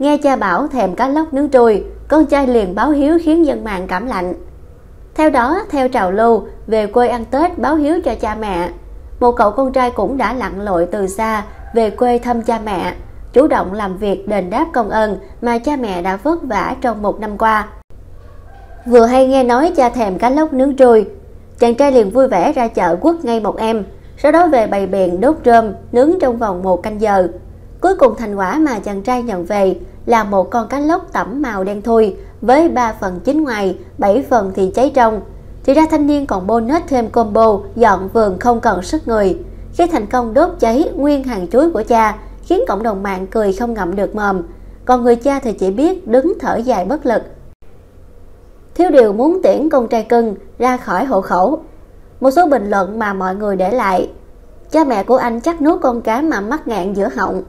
Nghe cha bảo thèm cá lóc nướng trùi, con trai liền báo hiếu khiến dân mạng cảm lạnh. Theo đó, theo trào lưu, về quê ăn Tết báo hiếu cho cha mẹ. Một cậu con trai cũng đã lặn lội từ xa về quê thăm cha mẹ, chủ động làm việc đền đáp công ơn mà cha mẹ đã vất vả trong một năm qua. Vừa hay nghe nói cha thèm cá lóc nướng trùi, chàng trai liền vui vẻ ra chợ quất ngay một em, sau đó về bày biện đốt rơm nướng trong vòng một canh giờ. Cuối cùng thành quả mà chàng trai nhận về là một con cá lóc tẩm màu đen thui với 3 phần chín ngoài, 7 phần thì cháy trong. Thì ra thanh niên còn bonus thêm combo dọn vườn không cần sức người. Khi thành công đốt cháy nguyên hàng chuối của cha, khiến cộng đồng mạng cười không ngậm được mồm. Còn người cha thì chỉ biết đứng thở dài bất lực. Thiếu điều muốn tiễn con trai cưng ra khỏi hộ khẩu. Một số bình luận mà mọi người để lại Cha mẹ của anh chắc nuốt con cá mà mắc ngạn giữa họng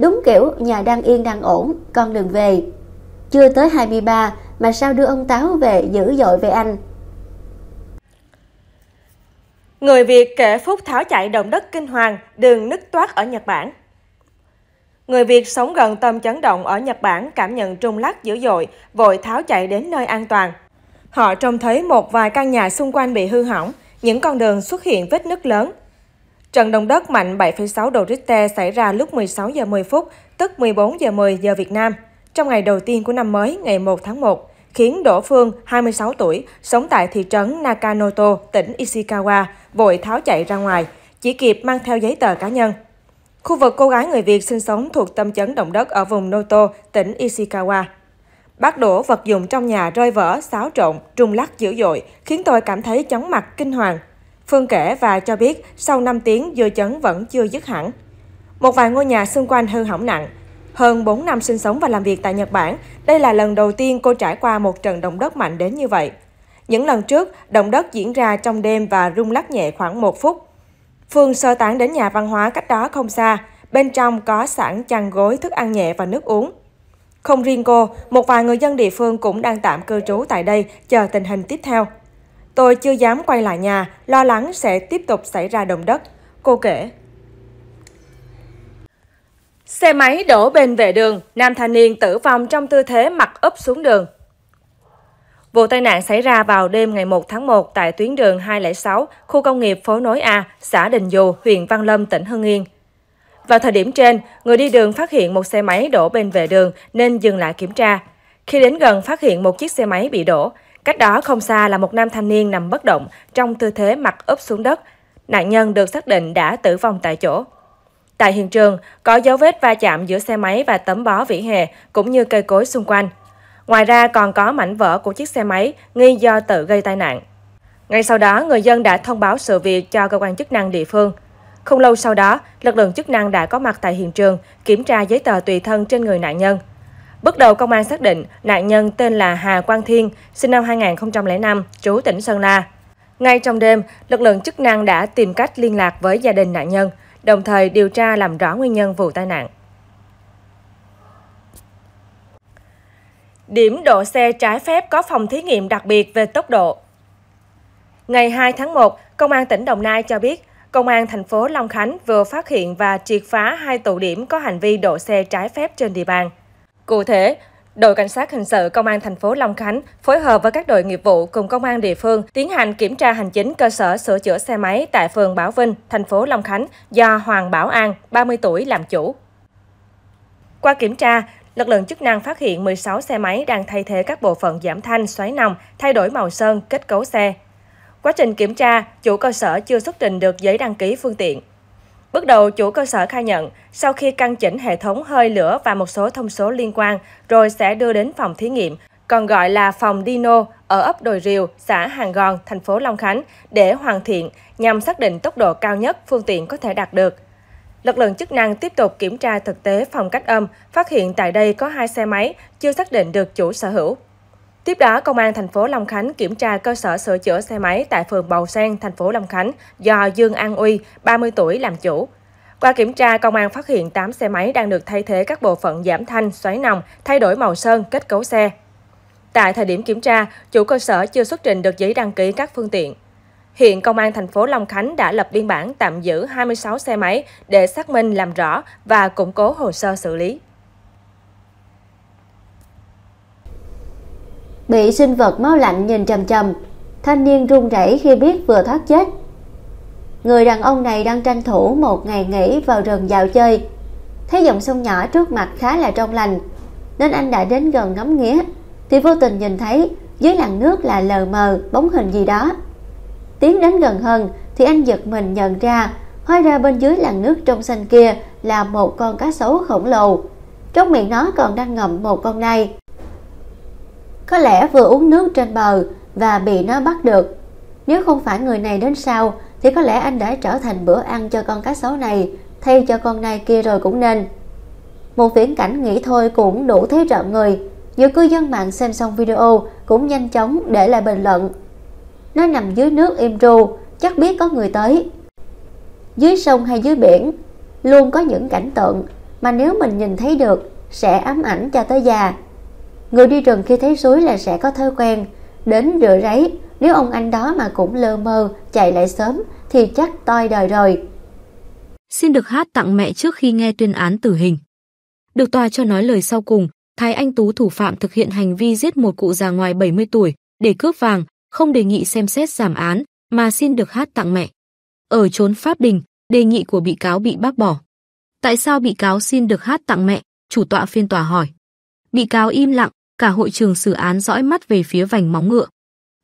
Đúng kiểu nhà đang yên đang ổn, con đừng về. Chưa tới 23 mà sao đưa ông Táo về dữ dội về anh. Người Việt kể phút tháo chạy động đất kinh hoàng, đường nứt toát ở Nhật Bản. Người Việt sống gần tâm chấn động ở Nhật Bản cảm nhận rung lắc dữ dội, vội tháo chạy đến nơi an toàn. Họ trông thấy một vài căn nhà xung quanh bị hư hỏng, những con đường xuất hiện vết nứt lớn, Trận động đất mạnh 7,6 độ Richter xảy ra lúc 16 giờ 10 phút, tức 14 giờ 10 giờ Việt Nam, trong ngày đầu tiên của năm mới, ngày 1 tháng 1, khiến Đỗ Phương, 26 tuổi, sống tại thị trấn Nakanoto, tỉnh Ishikawa, vội tháo chạy ra ngoài, chỉ kịp mang theo giấy tờ cá nhân. Khu vực cô gái người Việt sinh sống thuộc tâm chấn động đất ở vùng Noto, tỉnh Ishikawa. Bác đổ vật dụng trong nhà rơi vỡ, xáo trộn, rung lắc dữ dội, khiến tôi cảm thấy chóng mặt, kinh hoàng, Phương kể và cho biết sau 5 tiếng dư chấn vẫn chưa dứt hẳn. Một vài ngôi nhà xung quanh hư hỏng nặng. Hơn 4 năm sinh sống và làm việc tại Nhật Bản, đây là lần đầu tiên cô trải qua một trận động đất mạnh đến như vậy. Những lần trước, động đất diễn ra trong đêm và rung lắc nhẹ khoảng 1 phút. Phương sơ tán đến nhà văn hóa cách đó không xa, bên trong có sẵn chăn gối, thức ăn nhẹ và nước uống. Không riêng cô, một vài người dân địa phương cũng đang tạm cư trú tại đây chờ tình hình tiếp theo. Tôi chưa dám quay lại nhà, lo lắng sẽ tiếp tục xảy ra động đất, cô kể. Xe máy đổ bên vệ đường, nam thanh niên tử vong trong tư thế mặt úp xuống đường. Vụ tai nạn xảy ra vào đêm ngày 1 tháng 1 tại tuyến đường 206, khu công nghiệp Phố Nối A, xã Đình Dù, huyện Văn Lâm, tỉnh Hưng Yên. Vào thời điểm trên, người đi đường phát hiện một xe máy đổ bên vệ đường nên dừng lại kiểm tra. Khi đến gần phát hiện một chiếc xe máy bị đổ, Cách đó không xa là một nam thanh niên nằm bất động trong tư thế mặt úp xuống đất. Nạn nhân được xác định đã tử vong tại chỗ. Tại hiện trường, có dấu vết va chạm giữa xe máy và tấm bó vỉa hè cũng như cây cối xung quanh. Ngoài ra còn có mảnh vỡ của chiếc xe máy nghi do tự gây tai nạn. Ngay sau đó, người dân đã thông báo sự việc cho cơ quan chức năng địa phương. Không lâu sau đó, lực lượng chức năng đã có mặt tại hiện trường, kiểm tra giấy tờ tùy thân trên người nạn nhân. Bước đầu, công an xác định nạn nhân tên là Hà Quang Thiên, sinh năm 2005, trú tỉnh Sơn La. Ngay trong đêm, lực lượng chức năng đã tìm cách liên lạc với gia đình nạn nhân, đồng thời điều tra làm rõ nguyên nhân vụ tai nạn. Điểm độ xe trái phép có phòng thí nghiệm đặc biệt về tốc độ. Ngày 2 tháng 1, Công an tỉnh Đồng Nai cho biết, Công an thành phố Long Khánh vừa phát hiện và triệt phá hai tụ điểm có hành vi độ xe trái phép trên địa bàn. Cụ thể, đội cảnh sát hình sự công an thành phố Long Khánh phối hợp với các đội nghiệp vụ cùng công an địa phương tiến hành kiểm tra hành chính cơ sở sửa chữa xe máy tại phường Bảo Vinh, thành phố Long Khánh do Hoàng Bảo An, 30 tuổi làm chủ. Qua kiểm tra, lực lượng chức năng phát hiện 16 xe máy đang thay thế các bộ phận giảm thanh, xoáy nòng, thay đổi màu sơn, kết cấu xe. Quá trình kiểm tra, chủ cơ sở chưa xuất trình được giấy đăng ký phương tiện. Bước đầu, chủ cơ sở khai nhận, sau khi căn chỉnh hệ thống hơi lửa và một số thông số liên quan, rồi sẽ đưa đến phòng thí nghiệm, còn gọi là phòng Dino ở ấp Đồi Rìu, xã Hàng Gòn, thành phố Long Khánh để hoàn thiện nhằm xác định tốc độ cao nhất phương tiện có thể đạt được. Lực lượng chức năng tiếp tục kiểm tra thực tế phòng cách âm, phát hiện tại đây có hai xe máy chưa xác định được chủ sở hữu. Tiếp đó, Công an thành phố Long Khánh kiểm tra cơ sở sửa chữa xe máy tại phường Bầu Sen, thành phố Long Khánh do Dương An Uy, 30 tuổi, làm chủ. Qua kiểm tra, công an phát hiện 8 xe máy đang được thay thế các bộ phận giảm thanh, xoáy nòng, thay đổi màu sơn, kết cấu xe. Tại thời điểm kiểm tra, chủ cơ sở chưa xuất trình được giấy đăng ký các phương tiện. Hiện Công an thành phố Long Khánh đã lập biên bản tạm giữ 26 xe máy để xác minh làm rõ và củng cố hồ sơ xử lý. bị sinh vật máu lạnh nhìn trầm trầm thanh niên run rẩy khi biết vừa thoát chết người đàn ông này đang tranh thủ một ngày nghỉ vào rừng dạo chơi thấy dòng sông nhỏ trước mặt khá là trong lành nên anh đã đến gần ngắm nghía thì vô tình nhìn thấy dưới làn nước là lờ mờ bóng hình gì đó tiến đến gần hơn thì anh giật mình nhận ra hóa ra bên dưới làn nước trong xanh kia là một con cá sấu khổng lồ trong miệng nó còn đang ngậm một con nai có lẽ vừa uống nước trên bờ Và bị nó bắt được Nếu không phải người này đến sau Thì có lẽ anh đã trở thành bữa ăn cho con cá sấu này Thay cho con này kia rồi cũng nên Một viễn cảnh nghĩ thôi cũng đủ thấy rợn người Nhiều cư dân mạng xem xong video Cũng nhanh chóng để lại bình luận Nó nằm dưới nước im ru Chắc biết có người tới Dưới sông hay dưới biển Luôn có những cảnh tượng Mà nếu mình nhìn thấy được Sẽ ám ảnh cho tới già Người đi rừng khi thấy suối là sẽ có thói quen Đến rửa ráy Nếu ông anh đó mà cũng lơ mơ Chạy lại sớm thì chắc toi đời rồi Xin được hát tặng mẹ trước khi nghe tuyên án tử hình Được tòa cho nói lời sau cùng Thái Anh Tú thủ phạm thực hiện hành vi giết một cụ già ngoài 70 tuổi để cướp vàng, không đề nghị xem xét giảm án mà xin được hát tặng mẹ. Ở trốn pháp đình, đề nghị của bị cáo bị bác bỏ. Tại sao bị cáo xin được hát tặng mẹ? Chủ tọa phiên tòa hỏi. Bị cáo im lặng, cả hội trường xử án dõi mắt về phía vành móng ngựa.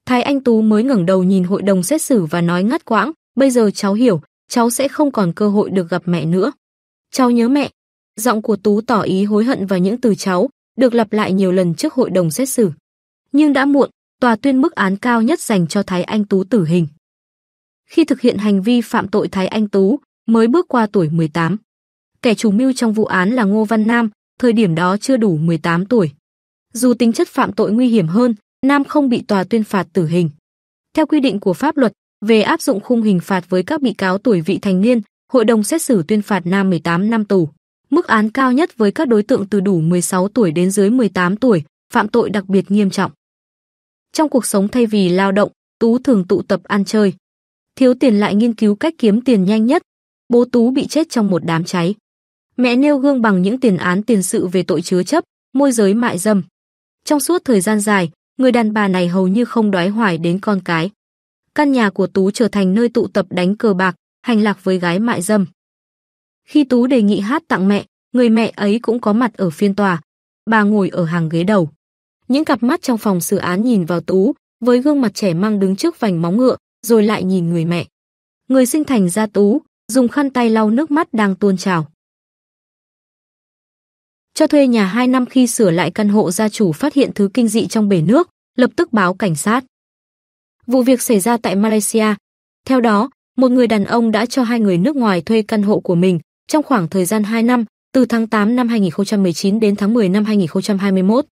Thái Anh Tú mới ngẩng đầu nhìn hội đồng xét xử và nói ngắt quãng, bây giờ cháu hiểu, cháu sẽ không còn cơ hội được gặp mẹ nữa. Cháu nhớ mẹ. Giọng của Tú tỏ ý hối hận và những từ cháu, được lặp lại nhiều lần trước hội đồng xét xử. Nhưng đã muộn, tòa tuyên mức án cao nhất dành cho Thái Anh Tú tử hình. Khi thực hiện hành vi phạm tội Thái Anh Tú, mới bước qua tuổi 18. Kẻ chủ mưu trong vụ án là Ngô Văn Nam, thời điểm đó chưa đủ 18 tuổi dù tính chất phạm tội nguy hiểm hơn, Nam không bị tòa tuyên phạt tử hình. Theo quy định của pháp luật về áp dụng khung hình phạt với các bị cáo tuổi vị thành niên, hội đồng xét xử tuyên phạt Nam 18 năm tù, mức án cao nhất với các đối tượng từ đủ 16 tuổi đến dưới 18 tuổi, phạm tội đặc biệt nghiêm trọng. Trong cuộc sống thay vì lao động, Tú thường tụ tập ăn chơi. Thiếu tiền lại nghiên cứu cách kiếm tiền nhanh nhất. Bố Tú bị chết trong một đám cháy. Mẹ nêu gương bằng những tiền án tiền sự về tội chứa chấp, môi giới mại dâm. Trong suốt thời gian dài, người đàn bà này hầu như không đói hoài đến con cái. Căn nhà của Tú trở thành nơi tụ tập đánh cờ bạc, hành lạc với gái mại dâm. Khi Tú đề nghị hát tặng mẹ, người mẹ ấy cũng có mặt ở phiên tòa. Bà ngồi ở hàng ghế đầu. Những cặp mắt trong phòng xử án nhìn vào Tú, với gương mặt trẻ mang đứng trước vành móng ngựa, rồi lại nhìn người mẹ. Người sinh thành ra Tú, dùng khăn tay lau nước mắt đang tuôn trào. Cho thuê nhà 2 năm khi sửa lại căn hộ gia chủ phát hiện thứ kinh dị trong bể nước, lập tức báo cảnh sát. Vụ việc xảy ra tại Malaysia. Theo đó, một người đàn ông đã cho hai người nước ngoài thuê căn hộ của mình trong khoảng thời gian 2 năm, từ tháng 8 năm 2019 đến tháng 10 năm 2021.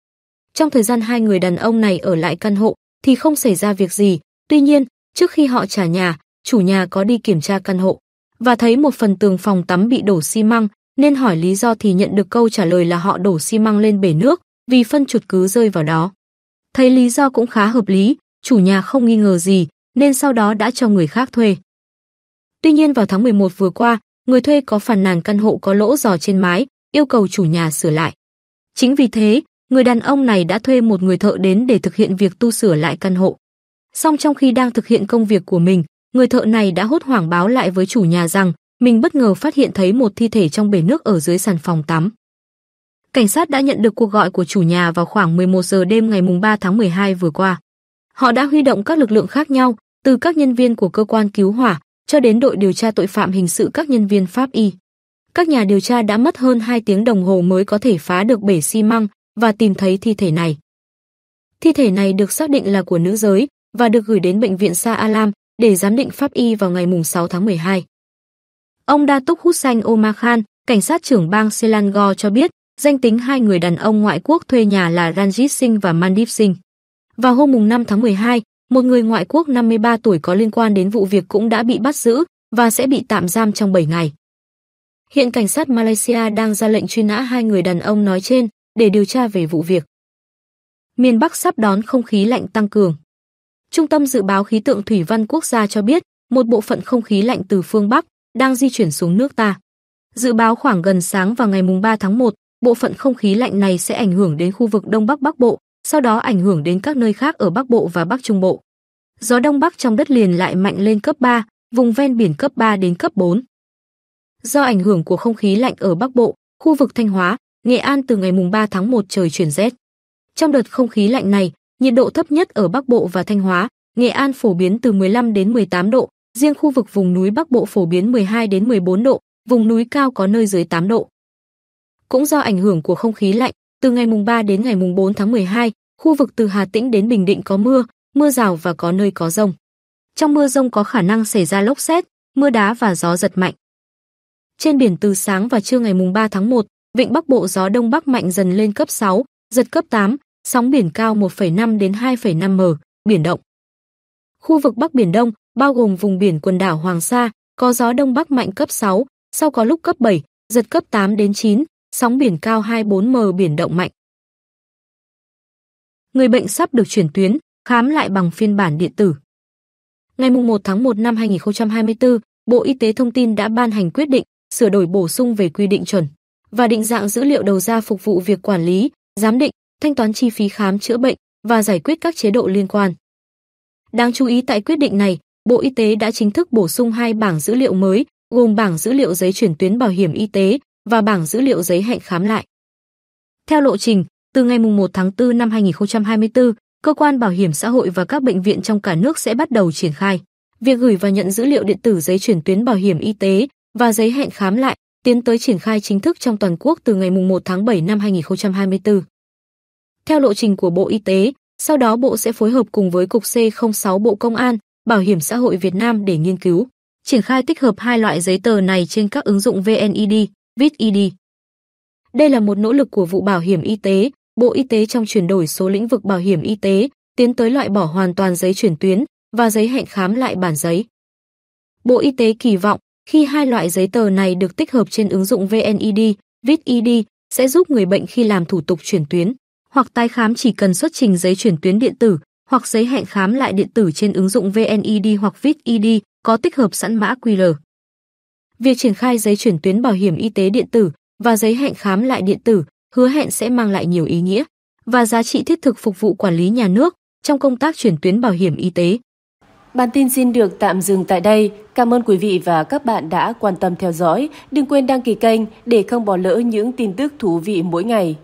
Trong thời gian hai người đàn ông này ở lại căn hộ thì không xảy ra việc gì, tuy nhiên, trước khi họ trả nhà, chủ nhà có đi kiểm tra căn hộ và thấy một phần tường phòng tắm bị đổ xi măng, nên hỏi lý do thì nhận được câu trả lời là họ đổ xi măng lên bể nước, vì phân chuột cứ rơi vào đó. Thấy lý do cũng khá hợp lý, chủ nhà không nghi ngờ gì, nên sau đó đã cho người khác thuê. Tuy nhiên vào tháng 11 vừa qua, người thuê có phàn nàn căn hộ có lỗ giò trên mái, yêu cầu chủ nhà sửa lại. Chính vì thế, người đàn ông này đã thuê một người thợ đến để thực hiện việc tu sửa lại căn hộ. Song trong khi đang thực hiện công việc của mình, người thợ này đã hốt hoảng báo lại với chủ nhà rằng mình bất ngờ phát hiện thấy một thi thể trong bể nước ở dưới sàn phòng tắm. Cảnh sát đã nhận được cuộc gọi của chủ nhà vào khoảng 11 giờ đêm ngày 3 tháng 12 vừa qua. Họ đã huy động các lực lượng khác nhau, từ các nhân viên của cơ quan cứu hỏa cho đến đội điều tra tội phạm hình sự các nhân viên pháp y. Các nhà điều tra đã mất hơn 2 tiếng đồng hồ mới có thể phá được bể xi măng và tìm thấy thi thể này. Thi thể này được xác định là của nữ giới và được gửi đến bệnh viện Sa Alam để giám định pháp y vào ngày 6 tháng 12. Ông Datuk Hussain Omar Khan, cảnh sát trưởng bang Selangor cho biết, danh tính hai người đàn ông ngoại quốc thuê nhà là Ranjit Singh và Mandip Singh. Vào hôm 5 tháng 12, một người ngoại quốc 53 tuổi có liên quan đến vụ việc cũng đã bị bắt giữ và sẽ bị tạm giam trong 7 ngày. Hiện cảnh sát Malaysia đang ra lệnh truy nã hai người đàn ông nói trên để điều tra về vụ việc. Miền Bắc sắp đón không khí lạnh tăng cường. Trung tâm Dự báo Khí tượng Thủy văn Quốc gia cho biết, một bộ phận không khí lạnh từ phương Bắc, đang di chuyển xuống nước ta. Dự báo khoảng gần sáng vào ngày mùng 3 tháng 1, bộ phận không khí lạnh này sẽ ảnh hưởng đến khu vực Đông Bắc Bắc Bộ, sau đó ảnh hưởng đến các nơi khác ở Bắc Bộ và Bắc Trung Bộ. Gió Đông Bắc trong đất liền lại mạnh lên cấp 3, vùng ven biển cấp 3 đến cấp 4. Do ảnh hưởng của không khí lạnh ở Bắc Bộ, khu vực Thanh Hóa, Nghệ An từ ngày mùng 3 tháng 1 trời chuyển rét. Trong đợt không khí lạnh này, nhiệt độ thấp nhất ở Bắc Bộ và Thanh Hóa, Nghệ An phổ biến từ 15 đến 18 độ, Riêng khu vực vùng núi Bắc Bộ phổ biến 12 đến 14 độ, vùng núi cao có nơi dưới 8 độ. Cũng do ảnh hưởng của không khí lạnh, từ ngày mùng 3 đến ngày mùng 4 tháng 12, khu vực từ Hà Tĩnh đến Bình Định có mưa, mưa rào và có nơi có rông. Trong mưa rông có khả năng xảy ra lốc xét, mưa đá và gió giật mạnh. Trên biển từ sáng và trưa ngày mùng 3 tháng 1, vịnh Bắc Bộ gió đông bắc mạnh dần lên cấp 6, giật cấp 8, sóng biển cao 1,5 đến 2,5 m, biển động. Khu vực Bắc Biển Đông, bao gồm vùng biển quần đảo Hoàng Sa, có gió đông bắc mạnh cấp 6, sau có lúc cấp 7, giật cấp 8 đến 9, sóng biển cao 24m biển động mạnh. Người bệnh sắp được chuyển tuyến, khám lại bằng phiên bản điện tử. Ngày 1 tháng 1 năm 2024, Bộ Y tế Thông tin đã ban hành quyết định sửa đổi bổ sung về quy định chuẩn và định dạng dữ liệu đầu ra phục vụ việc quản lý, giám định, thanh toán chi phí khám chữa bệnh và giải quyết các chế độ liên quan. Đáng chú ý tại quyết định này, Bộ Y tế đã chính thức bổ sung hai bảng dữ liệu mới, gồm bảng dữ liệu giấy chuyển tuyến bảo hiểm y tế và bảng dữ liệu giấy hẹn khám lại. Theo lộ trình, từ ngày 1 tháng 4 năm 2024, cơ quan bảo hiểm xã hội và các bệnh viện trong cả nước sẽ bắt đầu triển khai. Việc gửi và nhận dữ liệu điện tử giấy chuyển tuyến bảo hiểm y tế và giấy hẹn khám lại tiến tới triển khai chính thức trong toàn quốc từ ngày 1 tháng 7 năm 2024. Theo lộ trình của Bộ Y tế, sau đó Bộ sẽ phối hợp cùng với Cục C06 Bộ Công an, Bảo hiểm xã hội Việt Nam để nghiên cứu, triển khai tích hợp hai loại giấy tờ này trên các ứng dụng VNED, VITED. Đây là một nỗ lực của vụ bảo hiểm y tế, Bộ Y tế trong chuyển đổi số lĩnh vực bảo hiểm y tế, tiến tới loại bỏ hoàn toàn giấy chuyển tuyến và giấy hẹn khám lại bản giấy. Bộ Y tế kỳ vọng khi hai loại giấy tờ này được tích hợp trên ứng dụng VNED, VITED sẽ giúp người bệnh khi làm thủ tục chuyển tuyến hoặc tái khám chỉ cần xuất trình giấy chuyển tuyến điện tử hoặc giấy hẹn khám lại điện tử trên ứng dụng VNED hoặc VITED có tích hợp sẵn mã QR. Việc triển khai giấy chuyển tuyến bảo hiểm y tế điện tử và giấy hẹn khám lại điện tử hứa hẹn sẽ mang lại nhiều ý nghĩa và giá trị thiết thực phục vụ quản lý nhà nước trong công tác chuyển tuyến bảo hiểm y tế. Bản tin xin được tạm dừng tại đây. Cảm ơn quý vị và các bạn đã quan tâm theo dõi. Đừng quên đăng ký kênh để không bỏ lỡ những tin tức thú vị mỗi ngày.